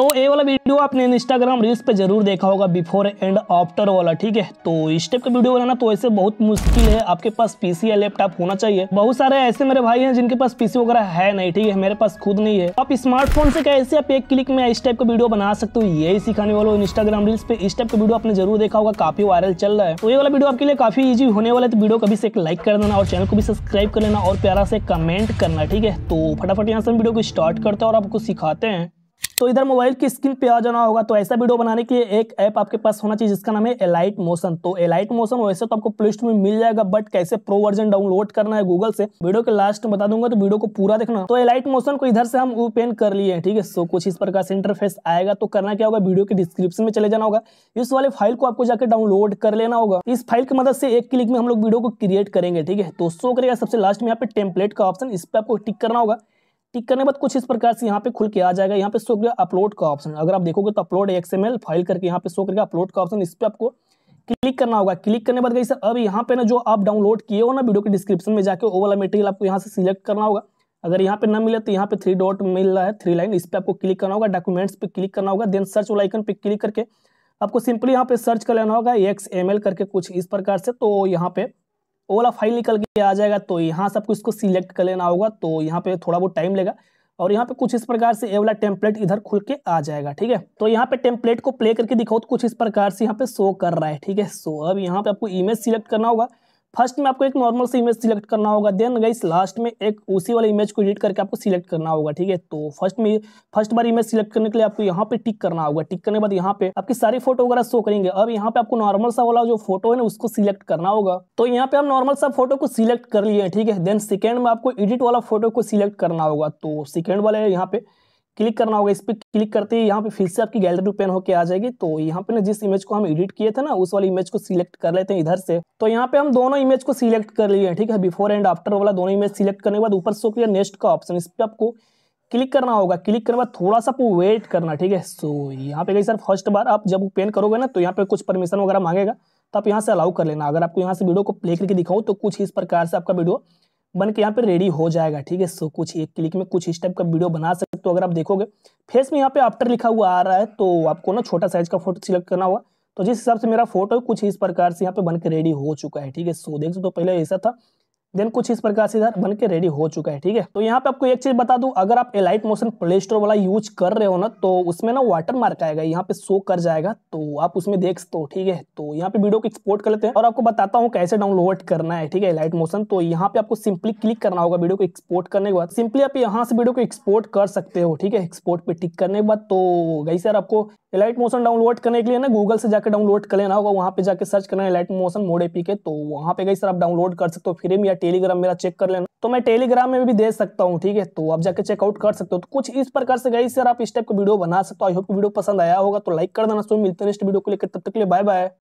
तो ये वाला वीडियो आपने इंस्टाग्राम रील्स पे जरूर देखा होगा बिफोर एंड आफ्टर वाला ठीक है तो इस टाइप का वीडियो बनाना तो ऐसे बहुत मुश्किल है आपके पास पीसी या लैपटॉप होना चाहिए बहुत सारे ऐसे मेरे भाई हैं जिनके पास पीसी वगैरह है नहीं ठीक है मेरे पास खुद नहीं है आप स्मार्टफोन से कैसे आप एक क्लिक में इस टाइप का वीडियो बना सकते हो यही सिखाने वालों इंस्टाग्राम रील्स पे इस टाइप का वीडियो आपने जरूर देखा होगा काफी वायरल चल रहा है तो ये वाला वीडियो आपके लिए काफी ईजी होने वाला है तो वीडियो कभी से एक लाइक कर देना और चैनल को भी सब्सक्राइब कर लेना और प्यारा से कमेंट करना ठीक है तो फटाफट यहाँ से वीडियो को स्टार्ट करते हैं और आपको सिखाते हैं तो इधर मोबाइल की स्क्रीन पे आ जाना होगा तो ऐसा वीडियो बनाने के लिए एक ऐप आपके पास होना चाहिए जिसका नाम है एलाइट मोशन तो एलाइट मोशन वैसे तो आपको प्ले स्टोर में मिल जाएगा बट कैसे प्रो वर्जन डाउनलोड करना है गूगल से वीडियो के लास्ट में बता दूंगा तो वीडियो को पूरा देखना तो एलाइट मोशन को इधर से हम ओपन कर लिए हैं ठीक है सो कुछ इस प्रकार से इंटरफेस आएगा तो करना क्या होगा वीडियो के डिस्क्रिप्शन में चले जाना होगा इस वाले फाइल को आपको जाकर डाउनलोड कर लेना होगा इस फाइल की मदद से एक क्लिक में हम लोग वीडियो को क्रिएट करेंगे ठीक है तो सो करेगा सबसे लास्ट में यहाँ पे टेम्पलेट का ऑप्शन इस पर आपको टिक करना होगा टिक करने के बाद कुछ इस प्रकार से यहाँ पे खुल के आ जाएगा यहाँ पे शो करेगा अपलोड का ऑप्शन अगर आप देखोगे तो अपलोड एक्सएमएल फाइल करके यहाँ पे शो करेगा अपलोड का ऑप्शन इस पर आपको क्लिक करना होगा क्लिक करने बाद सर अब यहाँ पे ना जो आप डाउनलोड किए हो ना वीडियो के डिस्क्रिप्शन में जाके वो वाला आपको यहाँ से सिलेक्ट करना होगा अगर यहाँ पे ना मिले तो यहाँ पे थ्री डॉट मिल रहा है थ्री लाइन इस पर आपको क्लिक करना होगा डॉक्यूमेंट्स पे क्लिक करना होगा देन सर्च वाला आइकन पे क्लिक करके आपको सिंपली यहाँ पे सर्च कर लेना होगा एक्स एम एल करके कुछ इस प्रकार से तो यहाँ पे वो वाला फाइल निकल के आ जाएगा तो यहाँ से आपको इसको सिलेक्ट कर लेना होगा तो यहाँ पे थोड़ा बहुत टाइम लेगा और यहाँ पे कुछ इस प्रकार से ये वाला टेम्पलेट इधर खुल के आ जाएगा ठीक है तो यहाँ पे टेम्पलेट को प्ले करके दिखाओ तो कुछ इस प्रकार से यहाँ पे शो कर रहा है ठीक है सो अब यहाँ पे आपको इमेज सिलेक्ट करना होगा फर्स्ट में आपको एक नॉर्मल सी इमेज सिलेक्ट करना होगा देन गाइस लास्ट में एक उसी वाला इमेज को एडिट करके आपको सिलेक्ट करना होगा ठीक है तो फर्स्ट में फर्स्ट बार इमेज सिलेक्ट करने के लिए आपको यहाँ पे टिक करना होगा टिक करने के बाद यहाँ पे आपकी सारी फोटो वगैरह शो करेंगे अब यहाँ पे आपको नॉर्मल सा वाला जो फोटो है ना उसको सिलेक्ट करना होगा तो यहाँ पे आप नॉर्मल सा फोटो को सिलेक्ट कर लिए ठीक है देन सेकेंड में आपको एडिट वाला फोटो को सिलेक्ट करना होगा तो सेकेंड वाले यहाँ पे क्लिक करना होगा इस पर क्लिक करते ही यहाँ पे फिर से आपकी गैलरी ओपन होकर आ जाएगी तो यहाँ पे ना जिस इमेज को हम एडिट किए थे ना उस वाली इमेज को सिलेक्ट कर लेते हैं इधर से तो यहाँ पे हम दोनों इमेज को सिलेक्ट कर लिए हैं ठीक है बिफोर एंड आफ्टर वाला दोनों इमेज सिलेक्ट करने के बाद ऊपर सोप या नेक्स्ट का ऑप्शन इस पर आपको क्लिक करना होगा क्लिक करने बाद थोड़ा सा आपको वेट करना ठीक है सो यहाँ पे गई सर फर्स्ट बार आप जब ओपन करोगे ना तो यहाँ पे कुछ परमिशन वगैरह मांगेगा तो आप यहाँ से अलाउ कर लेना अगर आपको यहाँ से वीडियो को प्ले करके दिखाओ तो कुछ इस प्रकार से आपका वीडियो बन के यहाँ पे रेडी हो जाएगा ठीक है सो कुछ एक क्लिक में कुछ इस टाइप का वीडियो बना सकते हो तो अगर आप देखोगे फेस में यहाँ पे आफ्टर लिखा हुआ आ रहा है तो आपको ना छोटा साइज का फोटो सिलेक्ट करना होगा तो जिस हिसाब से मेरा फोटो कुछ इस प्रकार से यहाँ पे बन के रेडी हो चुका है ठीक है सो देख सकते तो पहले ऐसा था देन कुछ इस प्रकार से इधर बन के रेडी हो चुका है ठीक है तो यहाँ पे आपको एक चीज बता दूं अगर आप एलाइट मोशन प्ले स्टोर वाला यूज कर रहे हो ना तो उसमें ना वाटर मार्क आएगा यहाँ पे शो कर जाएगा तो आप उसमें देख सकते हो ठीक है तो यहाँ पे वीडियो को एक्सपोर्ट कर लेते हैं और आपको बताता हूँ कैसे डाउनलोड करना है ठीक है एलाइट मोशन तो यहाँ पे आपको सिंपली क्लिक करना होगा वीडियो को एक्सपोर्ट करने के बाद सिंपली आप यहाँ से वीडियो को एक्सपोर्ट कर सकते हो ठीक है एक्सपोर्ट पे टिक करने के बाद तो गई सर आपको एलाइट मोशन डाउनलोड करने के लिए ना गूगल से जाकर डाउनलोड कर लेना होगा वहाँ पे जाकर सर्च करना एलाइट मोशन मोड एपी के तो वहाँ पे गई सर आप डाउनलोड कर सकते हो फ्री में टेलीग्राम मेरा चेक कर लेना तो मैं टेलीग्राम में भी दे सकता हूँ ठीक है तो आप जाके चेकआउट कर सकते हो तो कुछ इस प्रकार से गई सर आप इस टाइप का वीडियो बना सकते हो आई होप वीडियो पसंद आया होगा तो लाइक कर देना तो मिलते हैं नेक्स्ट वीडियो को लेकर तब तक के लिए बाय बाय